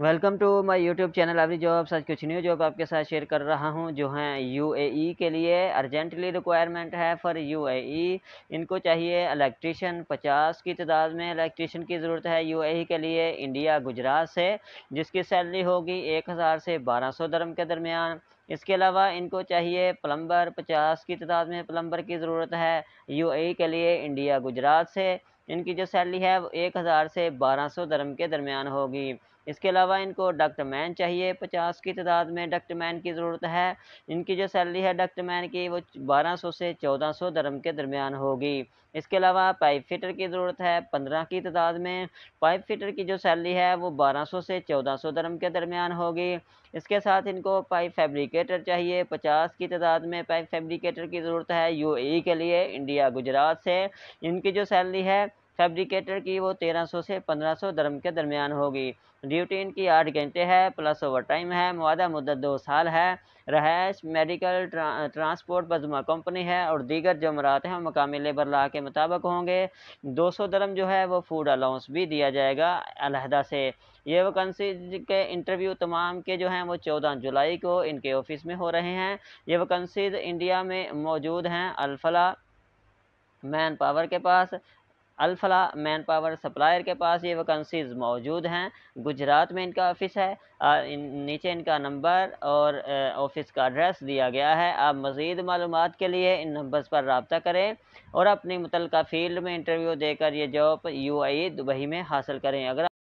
Welcome to my YouTube channel अभी job आज कुछ न्यू जॉब आपके साथ शेयर कर रहा हूं जो है यूएई e के लिए अर्जेंटली रिक्वायरमेंट है फॉर यूएई e। इनको चाहिए इलेक्ट्रिशियन 50 की तादाद में इलेक्ट्रिशियन की ज़रूरत है यूएई e के लिए इंडिया गुजरात से जिसकी सैलरी होगी एक हज़ार से बारह सौ दरम के दरमियान इसके अलावा इनको चाहिए प्लम्बर पचास की तादाद में प्लम्बर की ज़रूरत है यू के लिए इंडिया गुजरात से इनकी जो सैलरी है वो एक हज़ार से बारह सौ दरम के दरमियान होगी इसके अलावा इनको डक्टमैन चाहिए पचास की तादाद में डक्टमैन की ज़रूरत है इनकी जो सैलरी है डक्टमैन की वो बारह सौ से चौदह सौ दरम के दरमियान होगी इसके अलावा पाइप फिटर की ज़रूरत है पंद्रह की तादाद में पाइप फिटर की जो सैलरी है वो बारह सौ से चौदह सौ दरम के दरमियान होगी इसके साथ इनको पाइप फैब्रिकेटर चाहिए पचास की तादाद में पाइप फैब्रिकेटर की ज़रूरत है यूएई के लिए इंडिया गुजरात से इनकी जो सैलरी है फैब्रिकेटर की वो 1300 से 1500 दरम के दरमियान होगी ड्यूटी इनकी आठ घंटे है प्लस ओवर टाइम है मुआदा मुद्दत दो साल है रहायश मेडिकल ट्रा, ट्रांसपोर्ट बजमा कंपनी है और दीगर जमरात हैं मकामी लेबर ला के मुताबिक होंगे दो सौ दरम जो है वो फूड अलाउंस भी दिया जाएगा अलहदा से ये वैकन्सी के इंटरव्यू तमाम के जो हैं वो चौदह जुलाई को इनके ऑफिस में हो रहे हैं ये वैकन्सीज इंडिया में मौजूद हैं अलफला मैन पावर के पास अलफला मैन पावर सप्लायर के पास ये वैकेंसीज़ मौजूद हैं गुजरात में इनका ऑफिस है आ, इन, नीचे इनका नंबर और ऑफिस का एड्रेस दिया गया है आप मज़ीद मालूम के लिए इन नंबर्स पर रबता करें और अपनी मुतल फील्ड में इंटरव्यू देकर ये जॉब यू आई दुबई में हासिल करें अगर